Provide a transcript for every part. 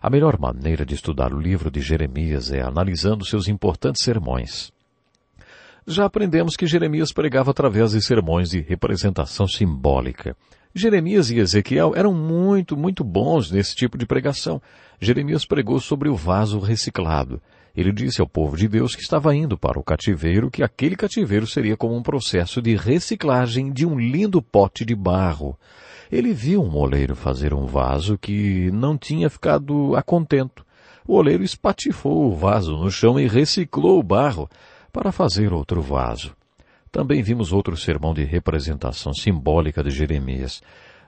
A melhor maneira de estudar o livro de Jeremias é analisando seus importantes sermões. Já aprendemos que Jeremias pregava através de sermões de representação simbólica. Jeremias e Ezequiel eram muito, muito bons nesse tipo de pregação. Jeremias pregou sobre o vaso reciclado. Ele disse ao povo de Deus que estava indo para o cativeiro que aquele cativeiro seria como um processo de reciclagem de um lindo pote de barro. Ele viu um oleiro fazer um vaso que não tinha ficado a contento. O oleiro espatifou o vaso no chão e reciclou o barro para fazer outro vaso. Também vimos outro sermão de representação simbólica de Jeremias.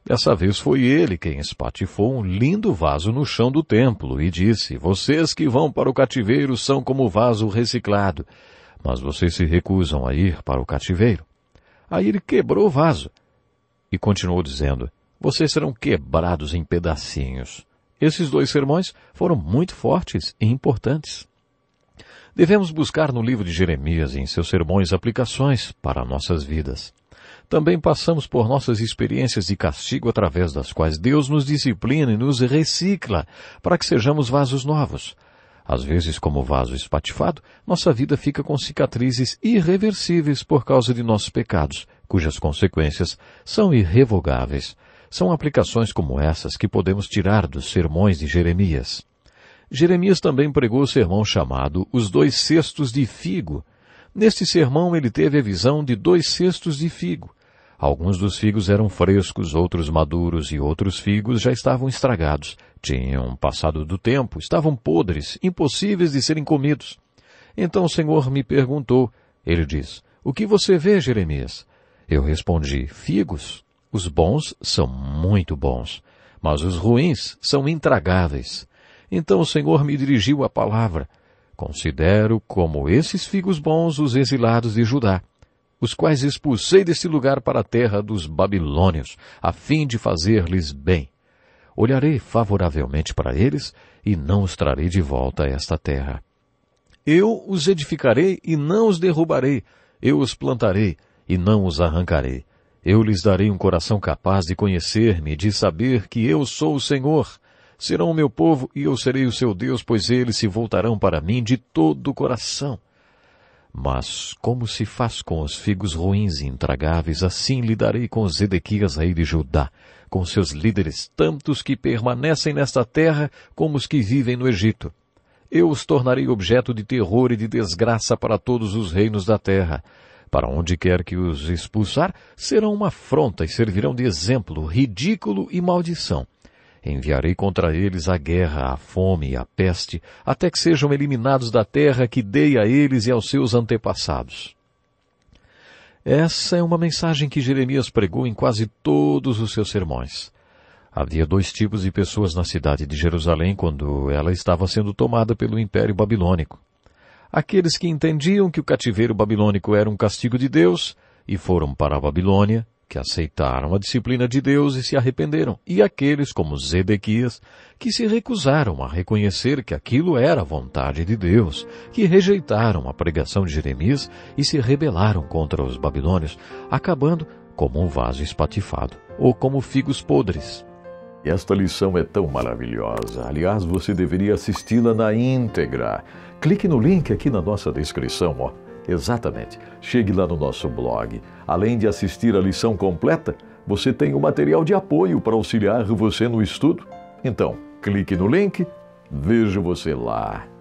Dessa vez foi ele quem espatifou um lindo vaso no chão do templo e disse, vocês que vão para o cativeiro são como vaso reciclado, mas vocês se recusam a ir para o cativeiro. Aí ele quebrou o vaso e continuou dizendo, vocês serão quebrados em pedacinhos. Esses dois sermões foram muito fortes e importantes. Devemos buscar no livro de Jeremias e em seus sermões aplicações para nossas vidas. Também passamos por nossas experiências de castigo através das quais Deus nos disciplina e nos recicla para que sejamos vasos novos. Às vezes, como vaso espatifado, nossa vida fica com cicatrizes irreversíveis por causa de nossos pecados, cujas consequências são irrevogáveis. São aplicações como essas que podemos tirar dos sermões de Jeremias. Jeremias também pregou o sermão chamado Os Dois Cestos de Figo. Neste sermão ele teve a visão de dois cestos de figo. Alguns dos figos eram frescos, outros maduros e outros figos já estavam estragados, tinham passado do tempo, estavam podres, impossíveis de serem comidos. Então o Senhor me perguntou, ele diz, o que você vê, Jeremias? Eu respondi, figos. Os bons são muito bons, mas os ruins são intragáveis. Então o Senhor me dirigiu a palavra. Considero como esses figos bons os exilados de Judá, os quais expulsei deste lugar para a terra dos babilônios, a fim de fazer-lhes bem. Olharei favoravelmente para eles e não os trarei de volta a esta terra. Eu os edificarei e não os derrubarei, eu os plantarei e não os arrancarei. Eu lhes darei um coração capaz de conhecer-me, de saber que eu sou o Senhor. Serão o meu povo e eu serei o seu Deus, pois eles se voltarão para mim de todo o coração. Mas, como se faz com os figos ruins e intragáveis, assim lidarei com os Edequias aí de Judá, com seus líderes, tantos que permanecem nesta terra como os que vivem no Egito. Eu os tornarei objeto de terror e de desgraça para todos os reinos da terra para onde quer que os expulsar, serão uma afronta e servirão de exemplo ridículo e maldição. Enviarei contra eles a guerra, a fome e a peste, até que sejam eliminados da terra que dei a eles e aos seus antepassados. Essa é uma mensagem que Jeremias pregou em quase todos os seus sermões. Havia dois tipos de pessoas na cidade de Jerusalém quando ela estava sendo tomada pelo Império Babilônico aqueles que entendiam que o cativeiro babilônico era um castigo de Deus e foram para a Babilônia, que aceitaram a disciplina de Deus e se arrependeram, e aqueles como Zedequias, que se recusaram a reconhecer que aquilo era a vontade de Deus, que rejeitaram a pregação de Jeremias e se rebelaram contra os babilônios, acabando como um vaso espatifado ou como figos podres. Esta lição é tão maravilhosa. Aliás, você deveria assisti-la na íntegra. Clique no link aqui na nossa descrição, ó. Exatamente. Chegue lá no nosso blog. Além de assistir a lição completa, você tem o material de apoio para auxiliar você no estudo. Então, clique no link. Vejo você lá.